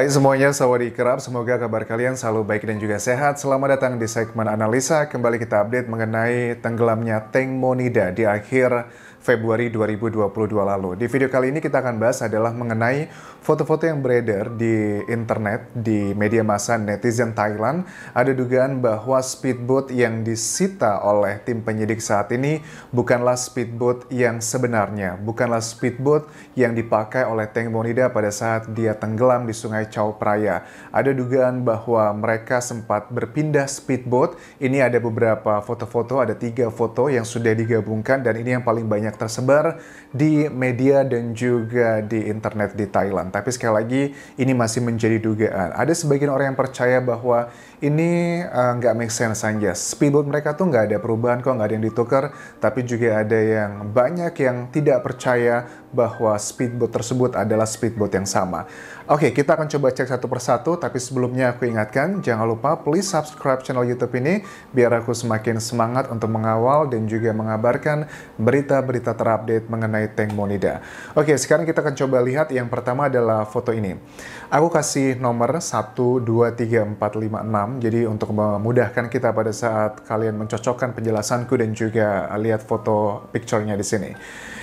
Hai semuanya, sawadi kerap. Semoga kabar kalian selalu baik dan juga sehat. Selamat datang di segmen analisa. Kembali kita update mengenai tenggelamnya Tank Monida di akhir Februari 2022 lalu. Di video kali ini kita akan bahas adalah mengenai foto-foto yang beredar di internet, di media massa netizen Thailand. Ada dugaan bahwa speedboat yang disita oleh tim penyidik saat ini bukanlah speedboat yang sebenarnya, bukanlah speedboat yang dipakai oleh Teng Bonida pada saat dia tenggelam di sungai Chao Phraya. Ada dugaan bahwa mereka sempat berpindah speedboat. Ini ada beberapa foto-foto, ada tiga foto yang sudah digabungkan dan ini yang paling banyak banyak tersebar di media dan juga di internet di Thailand. Tapi sekali lagi ini masih menjadi dugaan. Ada sebagian orang yang percaya bahwa ini eh, nggak uh, make sense saja. Speedboat mereka tuh nggak ada perubahan kok, nggak ada yang ditukar. Tapi juga ada yang banyak yang tidak percaya bahwa speedboat tersebut adalah speedboat yang sama. Oke, okay, kita akan coba cek satu persatu, tapi sebelumnya aku ingatkan, jangan lupa please subscribe channel YouTube ini, biar aku semakin semangat untuk mengawal dan juga mengabarkan berita-berita terupdate mengenai tank Monida. Oke, okay, sekarang kita akan coba lihat yang pertama adalah foto ini. Aku kasih nomor satu, dua, tiga, empat, lima, enam. jadi untuk memudahkan kita pada saat kalian mencocokkan penjelasanku dan juga lihat foto picture-nya di sini.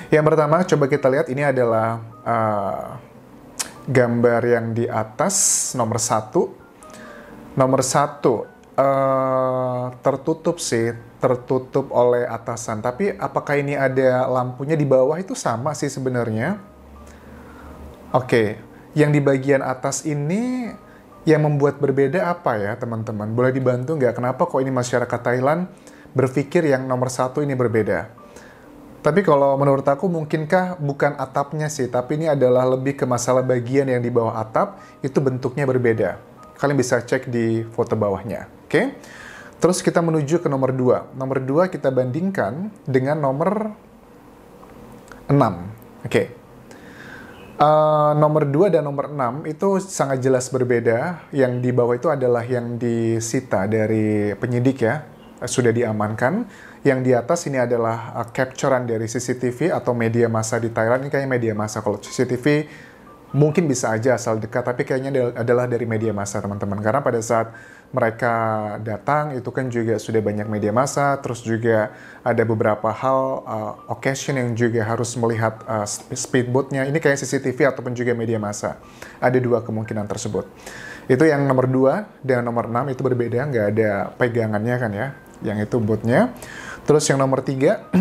Yang pertama, coba kita lihat, ini adalah... Uh, gambar yang di atas nomor satu. Nomor satu uh, tertutup sih, tertutup oleh atasan. Tapi apakah ini ada lampunya di bawah itu sama sih sebenarnya? Oke, okay. yang di bagian atas ini yang membuat berbeda apa ya teman-teman? Boleh dibantu nggak? Kenapa kok ini masyarakat Thailand berpikir yang nomor satu ini berbeda? Tapi kalau menurut aku mungkinkah bukan atapnya sih, tapi ini adalah lebih ke masalah bagian yang di bawah atap, itu bentuknya berbeda. Kalian bisa cek di foto bawahnya, oke? Okay? Terus kita menuju ke nomor 2. Nomor 2 kita bandingkan dengan nomor 6. Oke. Okay. Uh, eh, nomor 2 dan nomor 6 itu sangat jelas berbeda. Yang di bawah itu adalah yang disita dari penyidik ya, sudah diamankan. Yang di atas ini adalah uh, capturean dari CCTV atau media massa di Thailand. Ini kayaknya media massa. Kalau CCTV mungkin bisa aja asal dekat, tapi kayaknya adalah dari media massa teman-teman. Karena pada saat mereka datang itu kan juga sudah banyak media massa, terus juga ada beberapa hal uh, occasion yang juga harus melihat uh, speedboatnya. Ini kayak CCTV ataupun juga media massa. Ada dua kemungkinan tersebut. Itu yang nomor dua dan nomor enam itu berbeda, nggak ada pegangannya kan ya yang itu bootnya. Terus yang nomor tiga,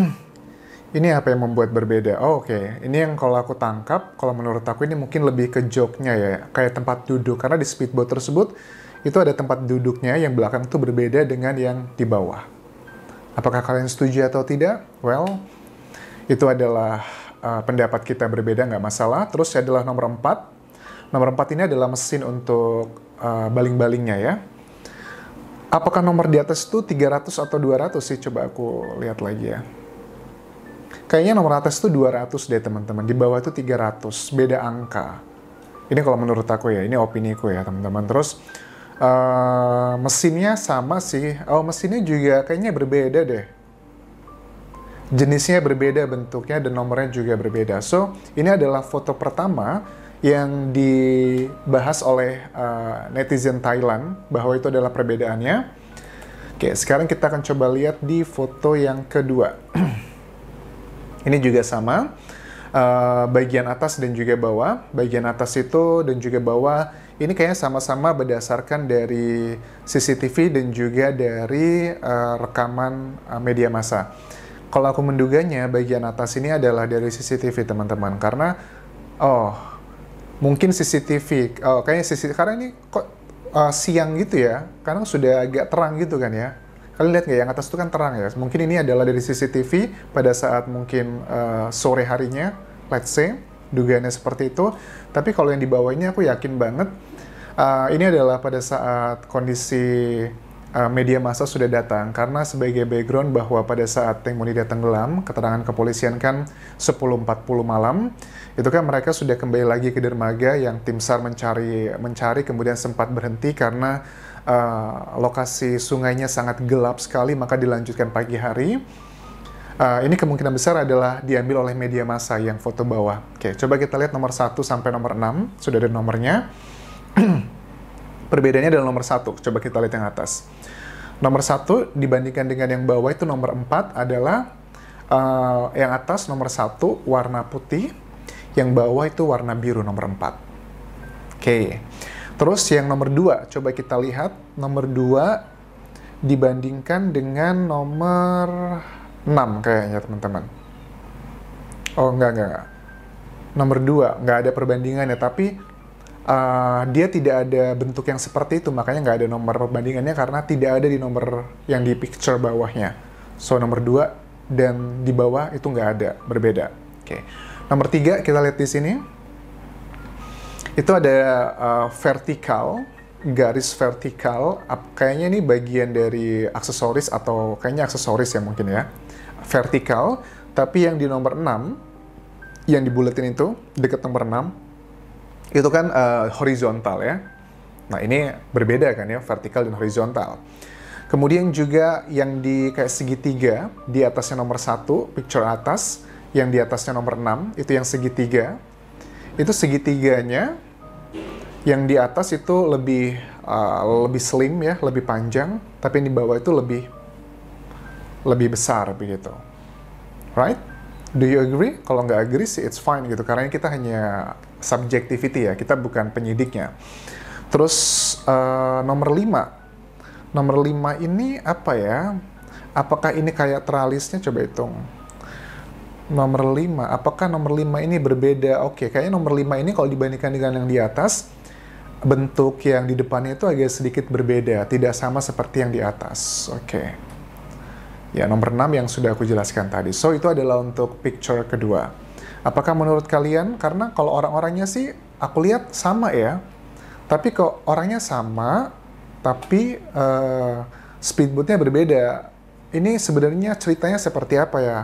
ini apa yang membuat berbeda? Oh, Oke, okay. ini yang kalau aku tangkap, kalau menurut aku ini mungkin lebih ke joknya ya, kayak tempat duduk. Karena di speedboat tersebut, itu ada tempat duduknya yang belakang itu berbeda dengan yang di bawah. Apakah kalian setuju atau tidak? Well, itu adalah uh, pendapat kita berbeda, nggak masalah. Terus adalah nomor empat. Nomor empat ini adalah mesin untuk uh, baling-balingnya ya. Apakah nomor di atas itu 300 atau 200 sih? Coba aku lihat lagi ya. Kayaknya nomor atas itu 200 deh teman-teman. Di bawah itu 300. Beda angka. Ini kalau menurut aku ya. Ini opini aku ya teman-teman. Terus uh, mesinnya sama sih. Oh mesinnya juga kayaknya berbeda deh. Jenisnya berbeda bentuknya dan nomornya juga berbeda. So ini adalah foto pertama yang dibahas oleh uh, netizen Thailand bahwa itu adalah perbedaannya. Oke, sekarang kita akan coba lihat di foto yang kedua. Ini juga sama, uh, bagian atas dan juga bawah. Bagian atas itu dan juga bawah ini kayaknya sama-sama berdasarkan dari CCTV dan juga dari uh, rekaman uh, media massa. Kalau aku menduganya, bagian atas ini adalah dari CCTV, teman-teman, karena oh mungkin CCTV oh, kayaknya CCTV karena ini kok uh, siang gitu ya karena sudah agak terang gitu kan ya kalian lihat nggak yang atas itu kan terang ya mungkin ini adalah dari CCTV pada saat mungkin uh, sore harinya let's say dugaannya seperti itu tapi kalau yang di bawah ini aku yakin banget uh, ini adalah pada saat kondisi uh, media massa sudah datang karena sebagai background bahwa pada saat Tank datang tenggelam, keterangan kepolisian kan 10.40 malam, itu kan mereka sudah kembali lagi ke dermaga yang tim SAR mencari mencari kemudian sempat berhenti karena uh, lokasi sungainya sangat gelap sekali maka dilanjutkan pagi hari. Uh, ini kemungkinan besar adalah diambil oleh media massa yang foto bawah. Oke, coba kita lihat nomor 1 sampai nomor 6, sudah ada nomornya. Perbedaannya adalah nomor satu. Coba kita lihat yang atas. Nomor satu dibandingkan dengan yang bawah itu nomor 4 adalah uh, yang atas nomor satu warna putih, yang bawah itu warna biru nomor 4. Oke. Okay. Terus yang nomor 2, coba kita lihat nomor 2 dibandingkan dengan nomor 6 kayaknya teman-teman. Oh, enggak, enggak, enggak. Nomor 2, enggak ada perbandingannya, tapi uh, dia tidak ada bentuk yang seperti itu makanya nggak ada nomor perbandingannya karena tidak ada di nomor yang di picture bawahnya so nomor 2 dan di bawah itu nggak ada berbeda oke okay. nomor 3 kita lihat di sini itu ada uh, vertikal garis vertikal kayaknya ini bagian dari aksesoris atau kayaknya aksesoris ya mungkin ya vertikal tapi yang di nomor 6 yang dibuletin itu deket nomor 6 itu kan uh, horizontal ya. Nah ini berbeda kan ya, vertikal dan horizontal. Kemudian juga yang di kayak segitiga, di atasnya nomor satu, picture atas, yang di atasnya nomor 6, itu yang segitiga. Itu segitiganya, yang di atas itu lebih uh, lebih slim ya, lebih panjang, tapi yang di bawah itu lebih lebih besar begitu. Right? Do you agree? Kalau nggak agree sih it's fine gitu, karena kita hanya subjectivity ya, kita bukan penyidiknya. Terus uh, nomor lima, nomor lima ini apa ya? Apakah ini kayak teralisnya? Coba hitung. Nomor lima, apakah nomor lima ini berbeda? Oke, kayaknya nomor lima ini kalau dibandingkan dengan yang di atas, bentuk yang di depannya itu agak sedikit berbeda, tidak sama seperti yang di atas. Oke. Ya, nomor 6 yang sudah aku jelaskan tadi. So, itu adalah untuk picture kedua. Apakah menurut kalian? Karena kalau orang-orangnya sih aku lihat sama ya. Tapi kok orangnya sama, tapi uh, speedboatnya berbeda. Ini sebenarnya ceritanya seperti apa ya?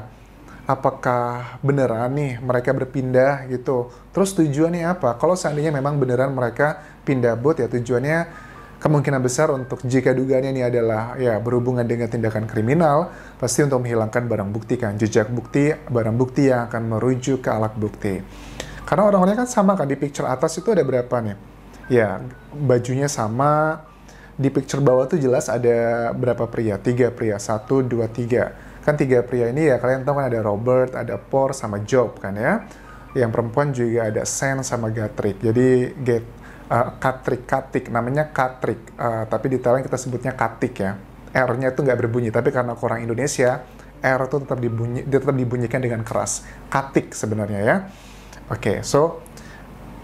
Apakah beneran nih mereka berpindah gitu? Terus tujuannya apa? Kalau seandainya memang beneran mereka pindah boat ya tujuannya kemungkinan besar untuk jika dugaannya ini adalah ya berhubungan dengan tindakan kriminal, pasti untuk menghilangkan barang bukti kan, jejak bukti, barang bukti yang akan merujuk ke alat bukti. Karena orang-orangnya kan sama kan, di picture atas itu ada berapa nih? Ya, bajunya sama, di picture bawah tuh jelas ada berapa pria, tiga pria, satu, dua, tiga. Kan tiga pria ini ya kalian tahu kan ada Robert, ada Paul sama Job kan ya. Yang perempuan juga ada Sen sama Gatrik. Jadi Get, Eh, katrik katik namanya katrik uh, tapi di Thailand kita sebutnya katik ya R-nya itu nggak berbunyi tapi karena orang Indonesia R itu tetap dibunyi tetap dibunyikan dengan keras katik sebenarnya ya oke okay, so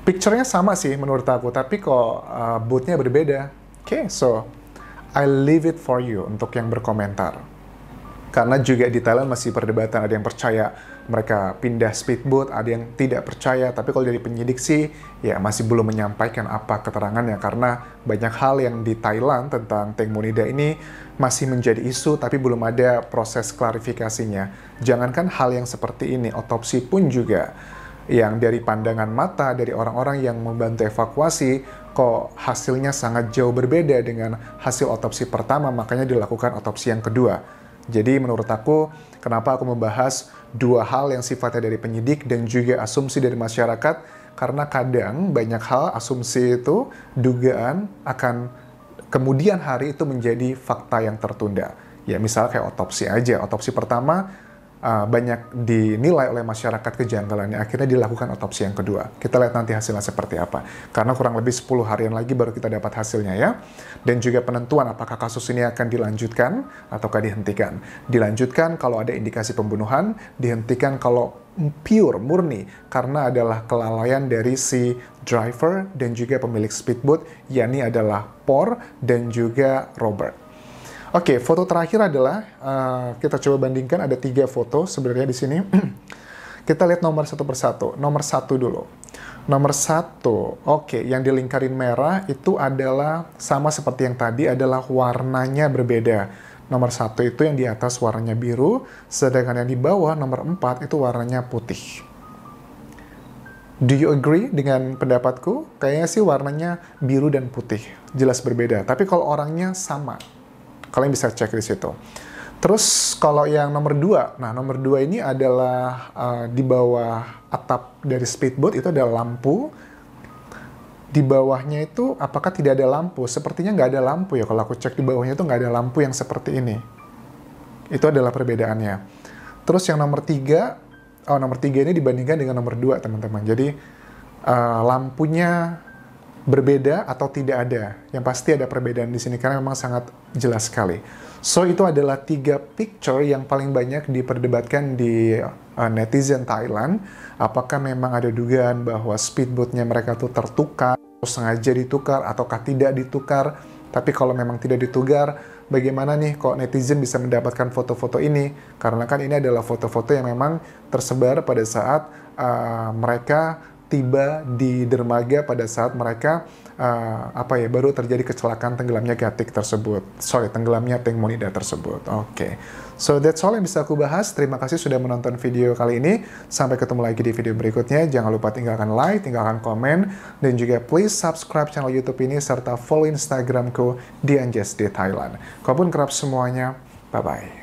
picture-nya sama sih menurut aku tapi kok uh, eh, boot-nya berbeda oke okay, so I leave it for you untuk yang berkomentar karena juga di Thailand masih perdebatan, ada yang percaya mereka pindah speedboat, ada yang tidak percaya. Tapi kalau dari penyidik sih, ya masih belum menyampaikan apa keterangannya. Karena banyak hal yang di Thailand tentang Tank Munida ini masih menjadi isu, tapi belum ada proses klarifikasinya. Jangankan hal yang seperti ini, otopsi pun juga yang dari pandangan mata dari orang-orang yang membantu evakuasi kok hasilnya sangat jauh berbeda dengan hasil otopsi pertama makanya dilakukan otopsi yang kedua jadi menurut aku, kenapa aku membahas dua hal yang sifatnya dari penyidik dan juga asumsi dari masyarakat, karena kadang banyak hal asumsi itu dugaan akan kemudian hari itu menjadi fakta yang tertunda. Ya misalnya kayak otopsi aja, otopsi pertama uh, banyak dinilai oleh masyarakat kejanggalannya. Akhirnya dilakukan otopsi yang kedua. Kita lihat nanti hasilnya seperti apa. Karena kurang lebih 10 harian lagi baru kita dapat hasilnya ya. Dan juga penentuan apakah kasus ini akan dilanjutkan ataukah dihentikan. Dilanjutkan kalau ada indikasi pembunuhan, dihentikan kalau pure, murni, karena adalah kelalaian dari si driver dan juga pemilik speedboat, yakni adalah Por dan juga Robert. Oke, okay, foto terakhir adalah uh, kita coba bandingkan ada tiga foto sebenarnya di sini. kita lihat nomor satu persatu. Nomor satu dulu. Nomor satu, oke, okay, yang dilingkarin merah itu adalah sama seperti yang tadi adalah warnanya berbeda. Nomor satu itu yang di atas warnanya biru, sedangkan yang di bawah nomor empat itu warnanya putih. Do you agree dengan pendapatku? Kayaknya sih warnanya biru dan putih, jelas berbeda. Tapi kalau orangnya sama, Kalian bisa cek di situ. Terus kalau yang nomor dua, nah nomor dua ini adalah uh, di bawah atap dari speedboat itu ada lampu. Di bawahnya itu apakah tidak ada lampu? Sepertinya nggak ada lampu ya. Kalau aku cek di bawahnya itu nggak ada lampu yang seperti ini. Itu adalah perbedaannya. Terus yang nomor tiga, oh nomor tiga ini dibandingkan dengan nomor dua teman-teman. Jadi uh, lampunya berbeda atau tidak ada. Yang pasti ada perbedaan di sini karena memang sangat jelas sekali. So itu adalah tiga picture yang paling banyak diperdebatkan di uh, netizen Thailand. Apakah memang ada dugaan bahwa speedboatnya mereka tuh tertukar, sengaja ditukar ataukah tidak ditukar? Tapi kalau memang tidak ditukar, bagaimana nih kok netizen bisa mendapatkan foto-foto ini? Karena kan ini adalah foto-foto yang memang tersebar pada saat uh, mereka tiba di dermaga pada saat mereka uh, apa ya baru terjadi kecelakaan tenggelamnya Gatik tersebut. Sorry, tenggelamnya Tank Monida tersebut. Oke. Okay. So that's all yang bisa aku bahas. Terima kasih sudah menonton video kali ini. Sampai ketemu lagi di video berikutnya. Jangan lupa tinggalkan like, tinggalkan komen dan juga please subscribe channel YouTube ini serta follow Instagramku di Anjas di Thailand. Kau pun kerap semuanya. Bye bye.